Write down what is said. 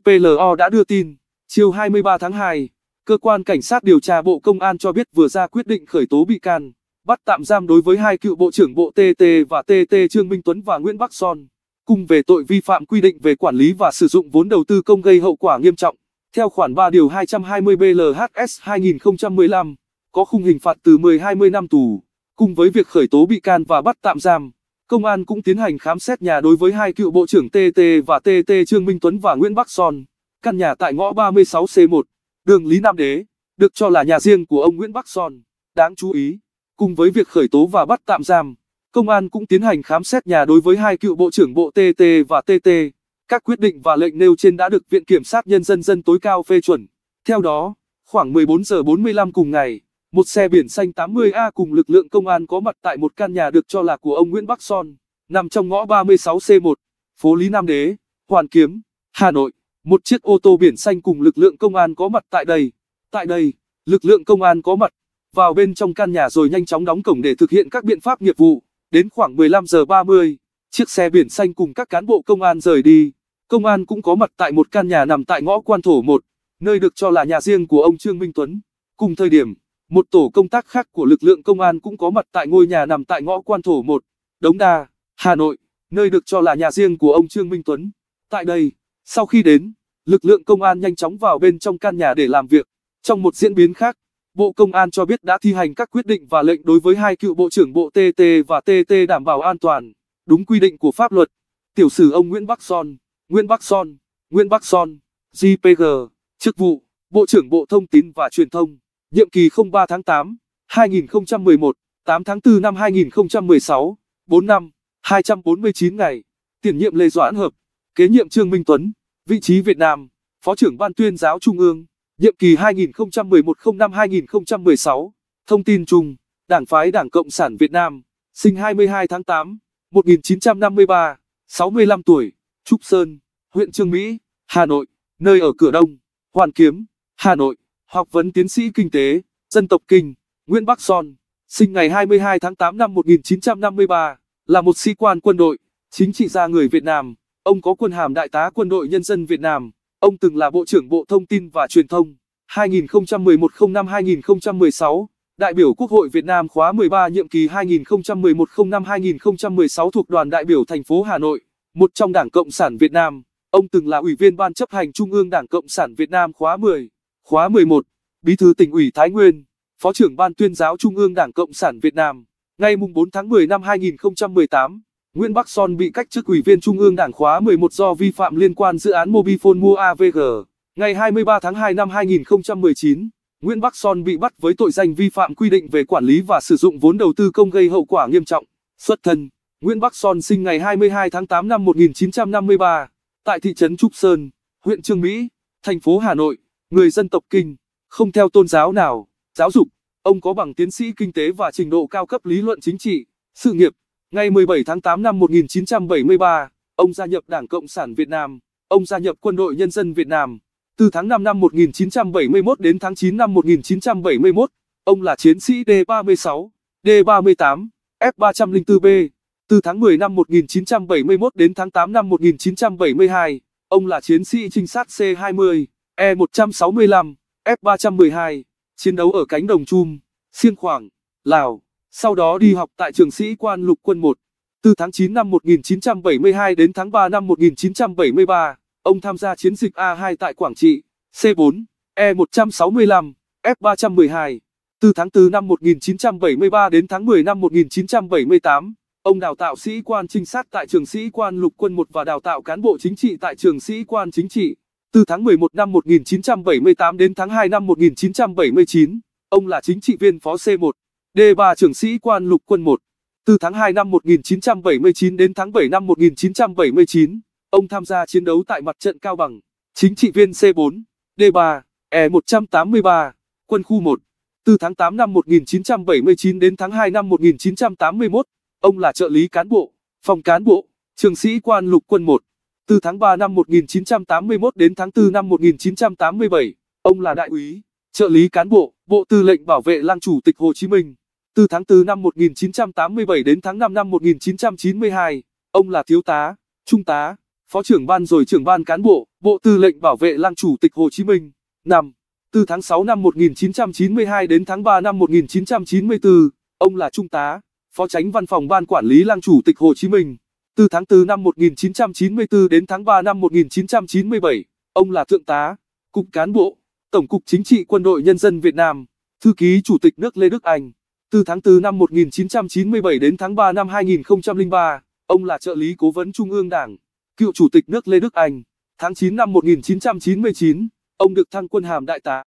Như PLO đã đưa tin, chiều 23 tháng 2, cơ quan cảnh sát điều tra Bộ Công an cho biết vừa ra quyết định khởi tố bị can, bắt tạm giam đối với hai cựu Bộ trưởng Bộ TT và TT Trương Minh Tuấn và Nguyễn Bắc Son, cùng về tội vi phạm quy định về quản lý và sử dụng vốn đầu tư công gây hậu quả nghiêm trọng. Theo khoản 3 điều 220 BLHS 2015, có khung hình phạt từ 10-20 năm tù, cùng với việc khởi tố bị can và bắt tạm giam. Công an cũng tiến hành khám xét nhà đối với hai cựu Bộ trưởng TT và TT Trương Minh Tuấn và Nguyễn Bắc Son. Căn nhà tại ngõ 36C1, đường Lý Nam Đế, được cho là nhà riêng của ông Nguyễn Bắc Son. Đáng chú ý, cùng với việc khởi tố và bắt tạm giam, công an cũng tiến hành khám xét nhà đối với hai cựu Bộ trưởng Bộ TT và TT. Các quyết định và lệnh nêu trên đã được Viện Kiểm sát Nhân dân dân tối cao phê chuẩn. Theo đó, khoảng 14 giờ 45 cùng ngày, một xe biển xanh 80A cùng lực lượng công an có mặt tại một căn nhà được cho là của ông Nguyễn Bắc Son, nằm trong ngõ 36C1, phố Lý Nam Đế, Hoàn Kiếm, Hà Nội. Một chiếc ô tô biển xanh cùng lực lượng công an có mặt tại đây. Tại đây, lực lượng công an có mặt vào bên trong căn nhà rồi nhanh chóng đóng cổng để thực hiện các biện pháp nghiệp vụ. Đến khoảng 15 giờ 30, chiếc xe biển xanh cùng các cán bộ công an rời đi. Công an cũng có mặt tại một căn nhà nằm tại ngõ Quan Thổ 1, nơi được cho là nhà riêng của ông Trương Minh Tuấn. Cùng thời điểm một tổ công tác khác của lực lượng công an cũng có mặt tại ngôi nhà nằm tại ngõ Quan Thổ 1, Đống Đa, Hà Nội, nơi được cho là nhà riêng của ông Trương Minh Tuấn. Tại đây, sau khi đến, lực lượng công an nhanh chóng vào bên trong căn nhà để làm việc. Trong một diễn biến khác, Bộ Công an cho biết đã thi hành các quyết định và lệnh đối với hai cựu Bộ trưởng Bộ TT và TT đảm bảo an toàn, đúng quy định của pháp luật. Tiểu sử ông Nguyễn Bắc Son, Nguyễn Bắc Son, Nguyễn Bắc Son, JPG, chức vụ, Bộ trưởng Bộ Thông tin và Truyền thông nhiệm kỳ 03 tháng 8, 2011, 8 tháng 4 năm 2016, 4 năm, 249 ngày, tiền nhiệm Lê Doãn Hợp, kế nhiệm Trương Minh Tuấn, vị trí Việt Nam, Phó trưởng Ban tuyên giáo Trung ương, nhiệm kỳ 2011-05-2016, thông tin chung, Đảng phái Đảng Cộng sản Việt Nam, sinh 22 tháng 8, 1953, 65 tuổi, Trúc Sơn, huyện Trương Mỹ, Hà Nội, nơi ở Cửa Đông, Hoàn Kiếm, Hà Nội học vấn tiến sĩ kinh tế, dân tộc Kinh, Nguyễn Bắc Son, sinh ngày 22 tháng 8 năm 1953, là một sĩ quan quân đội, chính trị gia người Việt Nam, ông có quân hàm Đại tá Quân đội Nhân dân Việt Nam, ông từng là Bộ trưởng Bộ Thông tin và Truyền thông, 2011-05-2016, đại biểu Quốc hội Việt Nam khóa 13 nhiệm kỳ 2011-05-2016 thuộc đoàn đại biểu thành phố Hà Nội, một trong Đảng Cộng sản Việt Nam, ông từng là Ủy viên Ban chấp hành Trung ương Đảng Cộng sản Việt Nam khóa 10 khóa 11, Bí thư tỉnh ủy Thái Nguyên, Phó trưởng Ban tuyên giáo Trung ương Đảng Cộng sản Việt Nam. Ngày 4 tháng 10 năm 2018, Nguyễn Bắc Son bị cách chức Ủy viên Trung ương Đảng khóa 11 do vi phạm liên quan dự án Mobifone mua AVG. Ngày 23 tháng 2 năm 2019, Nguyễn Bắc Son bị bắt với tội danh vi phạm quy định về quản lý và sử dụng vốn đầu tư công gây hậu quả nghiêm trọng. Xuất thân, Nguyễn Bắc Son sinh ngày 22 tháng 8 năm 1953 tại thị trấn Trúc Sơn, huyện Trương Mỹ, thành phố Hà Nội người dân tộc Kinh, không theo tôn giáo nào, giáo dục, ông có bằng tiến sĩ kinh tế và trình độ cao cấp lý luận chính trị, sự nghiệp. Ngày 17 tháng 8 năm 1973, ông gia nhập Đảng Cộng sản Việt Nam, ông gia nhập Quân đội Nhân dân Việt Nam. Từ tháng 5 năm 1971 đến tháng 9 năm 1971, ông là chiến sĩ D-36, D-38, F-304B. Từ tháng 10 năm 1971 đến tháng 8 năm 1972, ông là chiến sĩ trinh sát C-20. E-165, F-312, chiến đấu ở cánh đồng Chum, Siêng Khoảng, Lào, sau đó đi học tại trường sĩ quan lục quân 1. Từ tháng 9 năm 1972 đến tháng 3 năm 1973, ông tham gia chiến dịch A2 tại Quảng Trị, C4, E-165, F-312. Từ tháng 4 năm 1973 đến tháng 10 năm 1978, ông đào tạo sĩ quan trinh sát tại trường sĩ quan lục quân 1 và đào tạo cán bộ chính trị tại trường sĩ quan chính trị. Từ tháng 11 năm 1978 đến tháng 2 năm 1979, ông là chính trị viên phó C1, D3 trưởng sĩ quan lục quân 1. Từ tháng 2 năm 1979 đến tháng 7 năm 1979, ông tham gia chiến đấu tại mặt trận Cao Bằng, chính trị viên C4, D3, E183, quân khu 1. Từ tháng 8 năm 1979 đến tháng 2 năm 1981, ông là trợ lý cán bộ, phòng cán bộ, trường sĩ quan lục quân 1. Từ tháng 3 năm 1981 đến tháng 4 năm 1987, ông là đại úy, trợ lý cán bộ, Bộ Tư lệnh Bảo vệ Lăng Chủ tịch Hồ Chí Minh. Từ tháng 4 năm 1987 đến tháng 5 năm 1992, ông là thiếu tá, trung tá, phó trưởng ban rồi trưởng ban cán bộ, Bộ Tư lệnh Bảo vệ Lăng Chủ tịch Hồ Chí Minh. Năm, Từ tháng 6 năm 1992 đến tháng 3 năm 1994, ông là trung tá, phó tránh văn phòng ban quản lý Lăng Chủ tịch Hồ Chí Minh. Từ tháng 4 năm 1994 đến tháng 3 năm 1997, ông là thượng tá, cục cán bộ, Tổng cục Chính trị Quân đội Nhân dân Việt Nam, thư ký Chủ tịch nước Lê Đức Anh. Từ tháng 4 năm 1997 đến tháng 3 năm 2003, ông là trợ lý cố vấn Trung ương Đảng, cựu Chủ tịch nước Lê Đức Anh. Tháng 9 năm 1999, ông được thăng quân hàm đại tá.